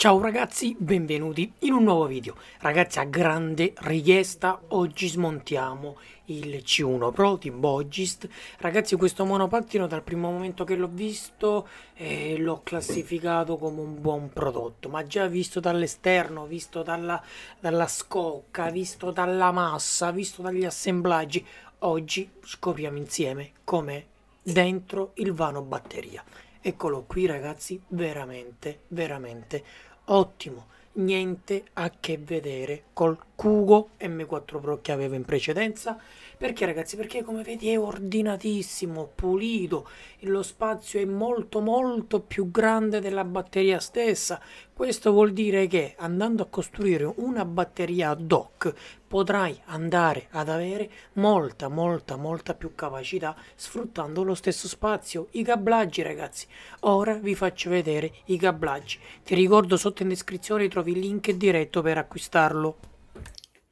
Ciao ragazzi, benvenuti in un nuovo video. Ragazzi, a grande richiesta, oggi smontiamo il C1 Pro di Bogist. Ragazzi, questo monopattino dal primo momento che l'ho visto eh, l'ho classificato come un buon prodotto, ma già visto dall'esterno, visto dalla, dalla scocca, visto dalla massa, visto dagli assemblaggi, oggi scopriamo insieme com'è dentro il vano batteria. Eccolo qui ragazzi, veramente, veramente ottimo. Niente a che vedere col Cugo M4 Pro che avevo in precedenza perché ragazzi perché come vedi è ordinatissimo pulito lo spazio è molto molto più grande della batteria stessa questo vuol dire che andando a costruire una batteria ad hoc potrai andare ad avere molta molta molta più capacità sfruttando lo stesso spazio i cablaggi ragazzi ora vi faccio vedere i cablaggi ti ricordo sotto in descrizione trovi il link diretto per acquistarlo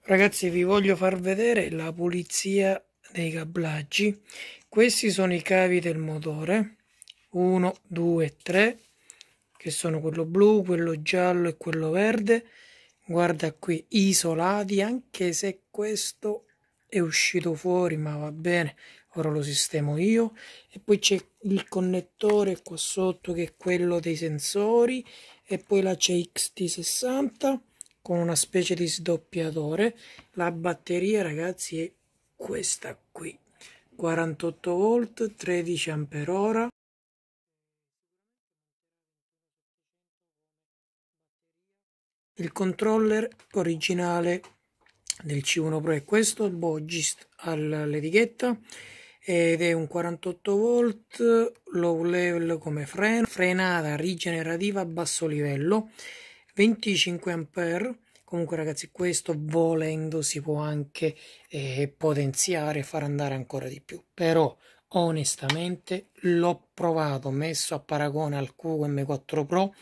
Ragazzi, vi voglio far vedere la pulizia dei cablaggi. Questi sono i cavi del motore. 1, 2, 3, che sono quello blu, quello giallo e quello verde. Guarda qui, isolati, anche se questo è uscito fuori, ma va bene. Ora lo sistemo io. E poi c'è il connettore qua sotto, che è quello dei sensori. E poi la CXT60 con una specie di sdoppiatore. La batteria, ragazzi, è questa qui. 48 volt, 13 ampere ora. Il controller originale del C1 Pro è questo, il Bogist all'etichetta ed è un 48 volt low level come freno, frenata rigenerativa a basso livello 25 ampere comunque ragazzi questo volendo si può anche eh, potenziare far andare ancora di più però onestamente l'ho provato messo a paragone al QM4 Pro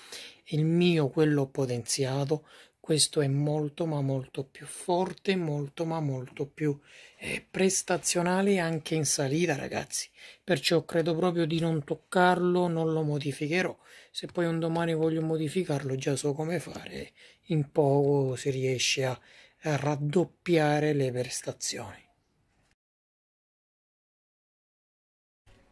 il mio quello potenziato questo è molto ma molto più forte, molto ma molto più eh, prestazionale anche in salita ragazzi, perciò credo proprio di non toccarlo, non lo modificherò, se poi un domani voglio modificarlo già so come fare, in poco si riesce a raddoppiare le prestazioni.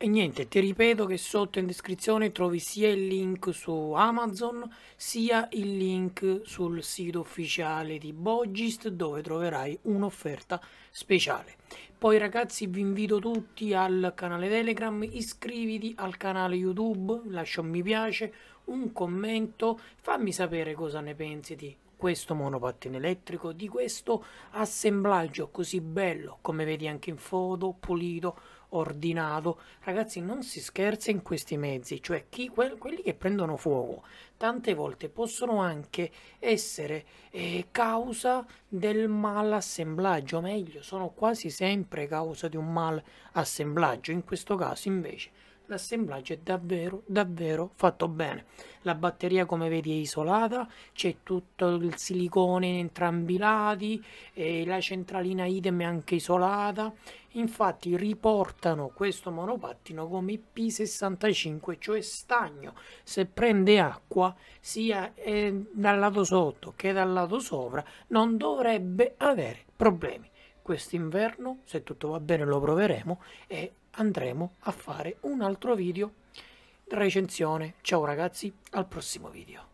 E niente, ti ripeto che sotto in descrizione trovi sia il link su Amazon sia il link sul sito ufficiale di Bogist dove troverai un'offerta speciale. Poi ragazzi vi invito tutti al canale Telegram, iscriviti al canale YouTube, lascia un mi piace, un commento, fammi sapere cosa ne pensi di questo monopattino elettrico, di questo assemblaggio così bello, come vedi anche in foto, pulito, ordinato. Ragazzi, non si scherza in questi mezzi, cioè chi, que quelli che prendono fuoco tante volte possono anche essere eh, causa del mal malassemblaggio, meglio, sono quasi sempre causa di un mal assemblaggio. in questo caso invece l'assemblaggio è davvero davvero fatto bene la batteria come vedi è isolata c'è tutto il silicone in entrambi i lati e la centralina idem è anche isolata infatti riportano questo monopattino come P65 cioè stagno se prende acqua sia eh, dal lato sotto che dal lato sopra non dovrebbe avere problemi quest'inverno se tutto va bene lo proveremo e andremo a fare un altro video recensione. Ciao ragazzi, al prossimo video.